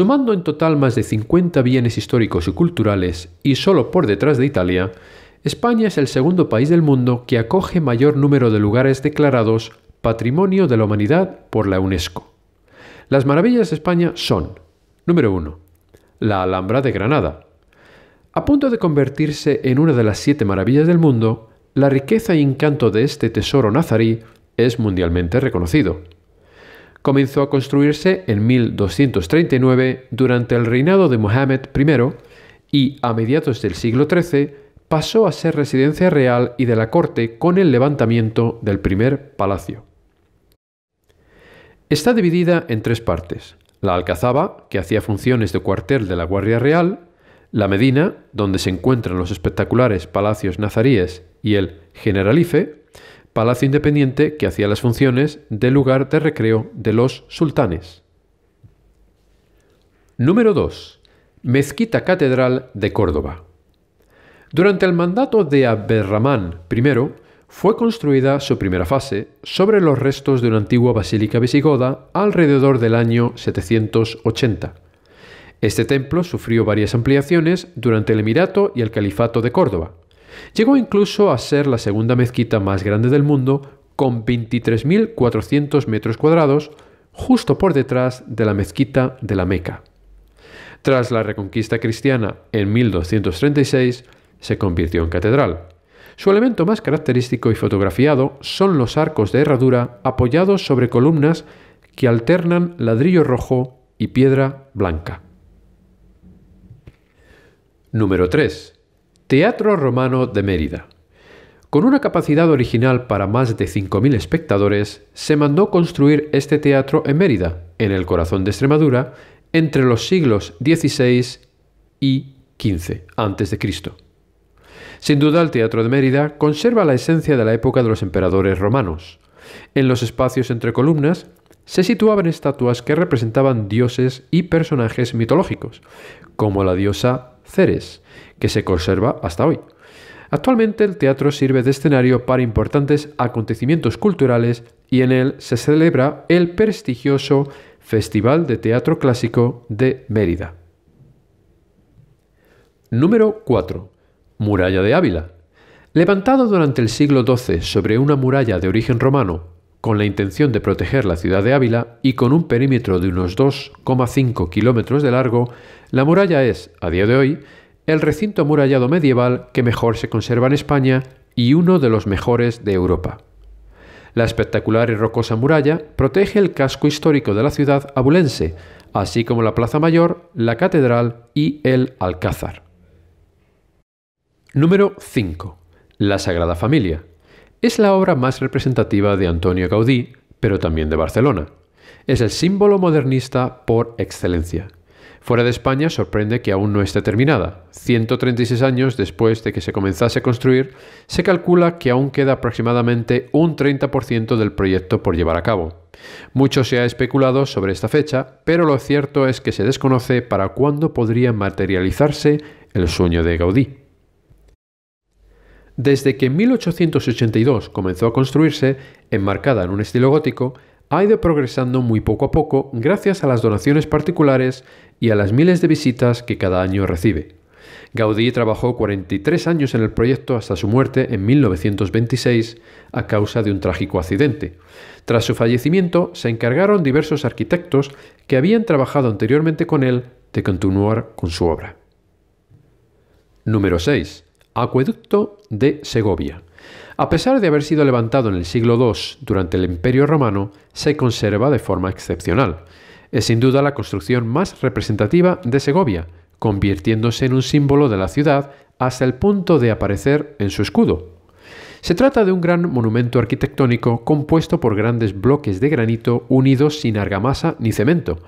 sumando en total más de 50 bienes históricos y culturales, y solo por detrás de Italia, España es el segundo país del mundo que acoge mayor número de lugares declarados Patrimonio de la Humanidad por la UNESCO. Las maravillas de España son, número 1, la Alhambra de Granada. A punto de convertirse en una de las siete maravillas del mundo, la riqueza y encanto de este tesoro nazarí es mundialmente reconocido comenzó a construirse en 1239 durante el reinado de Mohammed I y a mediados del siglo XIII pasó a ser residencia real y de la corte con el levantamiento del primer palacio. Está dividida en tres partes. La Alcazaba, que hacía funciones de cuartel de la Guardia Real, la Medina, donde se encuentran los espectaculares palacios nazaríes, y el Generalife, palacio independiente que hacía las funciones de lugar de recreo de los sultanes. Número 2. Mezquita Catedral de Córdoba. Durante el mandato de Abderramán I, fue construida su primera fase sobre los restos de una antigua basílica visigoda alrededor del año 780. Este templo sufrió varias ampliaciones durante el Emirato y el Califato de Córdoba. Llegó incluso a ser la segunda mezquita más grande del mundo, con 23.400 metros cuadrados, justo por detrás de la mezquita de la Meca. Tras la reconquista cristiana en 1236, se convirtió en catedral. Su elemento más característico y fotografiado son los arcos de herradura apoyados sobre columnas que alternan ladrillo rojo y piedra blanca. Número 3. Teatro Romano de Mérida. Con una capacidad original para más de 5.000 espectadores, se mandó construir este teatro en Mérida, en el corazón de Extremadura, entre los siglos XVI y XV a.C. Sin duda, el Teatro de Mérida conserva la esencia de la época de los emperadores romanos. En los espacios entre columnas se situaban estatuas que representaban dioses y personajes mitológicos, como la diosa Ceres, que se conserva hasta hoy. Actualmente el teatro sirve de escenario para importantes acontecimientos culturales y en él se celebra el prestigioso Festival de Teatro Clásico de Mérida. Número 4. Muralla de Ávila. Levantado durante el siglo XII sobre una muralla de origen romano con la intención de proteger la ciudad de Ávila y con un perímetro de unos 2,5 kilómetros de largo, la muralla es, a día de hoy, el recinto amurallado medieval que mejor se conserva en España y uno de los mejores de Europa. La espectacular y rocosa muralla protege el casco histórico de la ciudad abulense, así como la Plaza Mayor, la Catedral y el Alcázar. Número 5. La Sagrada Familia, es la obra más representativa de Antonio Gaudí, pero también de Barcelona. Es el símbolo modernista por excelencia. Fuera de España sorprende que aún no esté terminada. 136 años después de que se comenzase a construir, se calcula que aún queda aproximadamente un 30% del proyecto por llevar a cabo. Mucho se ha especulado sobre esta fecha, pero lo cierto es que se desconoce para cuándo podría materializarse el sueño de Gaudí. Desde que en 1882 comenzó a construirse, enmarcada en un estilo gótico, ha ido progresando muy poco a poco gracias a las donaciones particulares y a las miles de visitas que cada año recibe. Gaudí trabajó 43 años en el proyecto hasta su muerte en 1926 a causa de un trágico accidente. Tras su fallecimiento, se encargaron diversos arquitectos que habían trabajado anteriormente con él de continuar con su obra. Número 6. Acueducto de Segovia. A pesar de haber sido levantado en el siglo II durante el Imperio Romano, se conserva de forma excepcional. Es sin duda la construcción más representativa de Segovia, convirtiéndose en un símbolo de la ciudad hasta el punto de aparecer en su escudo. Se trata de un gran monumento arquitectónico compuesto por grandes bloques de granito unidos sin argamasa ni cemento,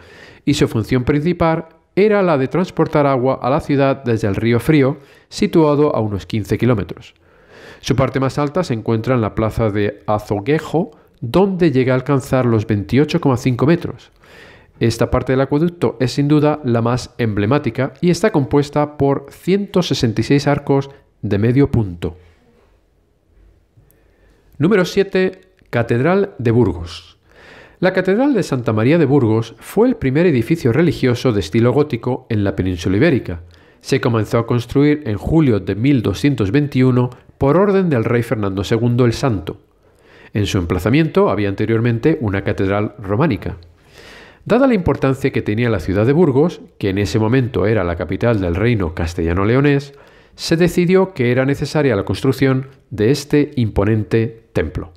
y su función principal era la de transportar agua a la ciudad desde el río Frío, situado a unos 15 kilómetros. Su parte más alta se encuentra en la plaza de Azoguejo, donde llega a alcanzar los 28,5 metros. Esta parte del acueducto es sin duda la más emblemática y está compuesta por 166 arcos de medio punto. Número 7. Catedral de Burgos. La Catedral de Santa María de Burgos fue el primer edificio religioso de estilo gótico en la península ibérica. Se comenzó a construir en julio de 1221 por orden del rey Fernando II el Santo. En su emplazamiento había anteriormente una catedral románica. Dada la importancia que tenía la ciudad de Burgos, que en ese momento era la capital del reino castellano-leonés, se decidió que era necesaria la construcción de este imponente templo.